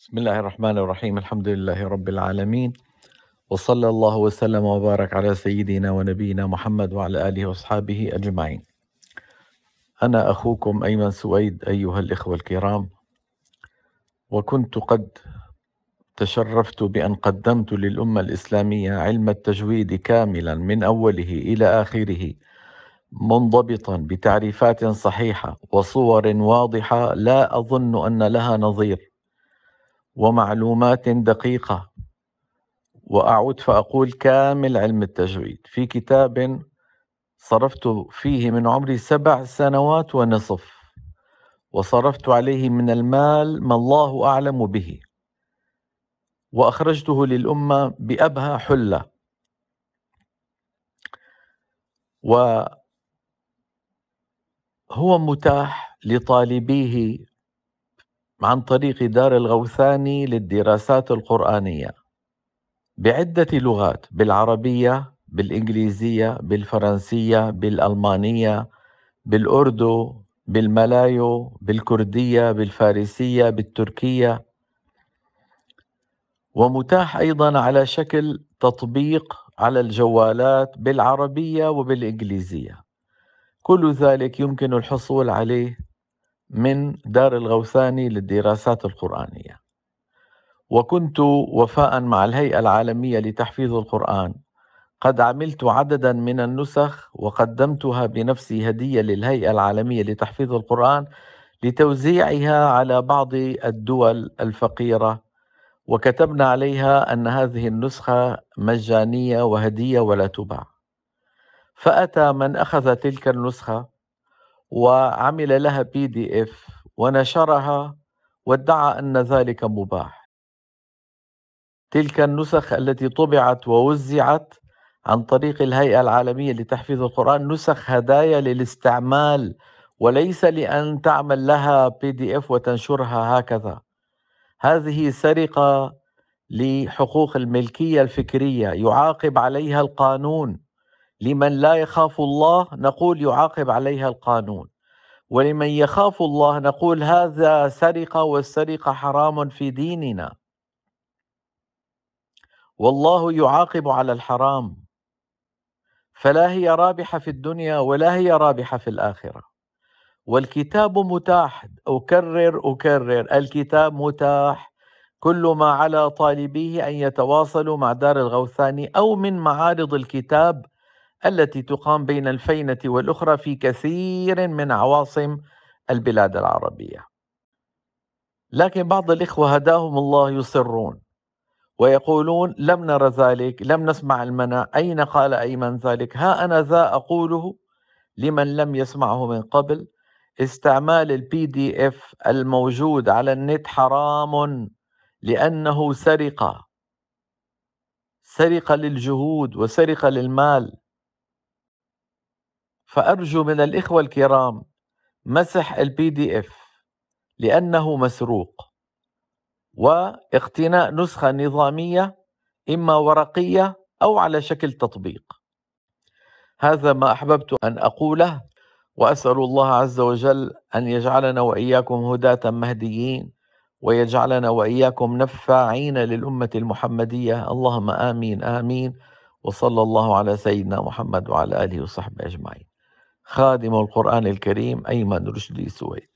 بسم الله الرحمن الرحيم الحمد لله رب العالمين وصلى الله وسلم وبارك على سيدنا ونبينا محمد وعلى آله وأصحابه أجمعين أنا أخوكم أيمن سويد أيها الإخوة الكرام وكنت قد تشرفت بأن قدمت للأمة الإسلامية علم التجويد كاملا من أوله إلى آخره منضبطا بتعريفات صحيحة وصور واضحة لا أظن أن لها نظير ومعلومات دقيقة وأعود فأقول كامل علم التجويد في كتاب صرفت فيه من عمري سبع سنوات ونصف وصرفت عليه من المال ما الله أعلم به وأخرجته للأمة بأبهى حلة وهو متاح لطالبيه عن طريق دار الغوثاني للدراسات القرآنية بعدة لغات بالعربية بالإنجليزية بالفرنسية بالألمانية بالأردو بالملايو بالكردية بالفارسية بالتركية ومتاح أيضا على شكل تطبيق على الجوالات بالعربية وبالإنجليزية كل ذلك يمكن الحصول عليه من دار الغوثاني للدراسات القرآنية وكنت وفاء مع الهيئة العالمية لتحفيظ القرآن قد عملت عددا من النسخ وقدمتها بنفسي هدية للهيئة العالمية لتحفيظ القرآن لتوزيعها على بعض الدول الفقيرة وكتبنا عليها أن هذه النسخة مجانية وهدية ولا تباع فأتى من أخذ تلك النسخة وعمل لها بي دي اف ونشرها وادعى ان ذلك مباح تلك النسخ التي طبعت ووزعت عن طريق الهيئه العالميه لتحفيظ القران نسخ هدايا للاستعمال وليس لان تعمل لها بي دي اف وتنشرها هكذا هذه سرقه لحقوق الملكيه الفكريه يعاقب عليها القانون لمن لا يخاف الله نقول يعاقب عليها القانون ولمن يخاف الله نقول هذا سرقه والسرقه حرام في ديننا والله يعاقب على الحرام فلا هي رابحه في الدنيا ولا هي رابحه في الاخره والكتاب متاح اكرر اكرر الكتاب متاح كل ما على طالبيه ان يتواصلوا مع دار الغوثاني او من معارض الكتاب التي تقام بين الفينة والأخرى في كثير من عواصم البلاد العربية لكن بعض الإخوة هداهم الله يصرون ويقولون لم نرى ذلك لم نسمع المنع أين قال أيمن ذلك ها أنا ذا أقوله لمن لم يسمعه من قبل استعمال البي دي اف الموجود على النت حرام لأنه سرقة سرقة للجهود وسرقة للمال فأرجو من الإخوة الكرام مسح البي دي إف لأنه مسروق واقتناء نسخة نظامية إما ورقية أو على شكل تطبيق هذا ما أحببت أن أقوله وأسأل الله عز وجل أن يجعلنا وإياكم هداة مهديين ويجعلنا وإياكم نفاعين للأمة المحمدية اللهم آمين آمين وصلى الله على سيدنا محمد وعلى آله وصحبه أجمعين خادم القرآن الكريم أيمن رشدي سويد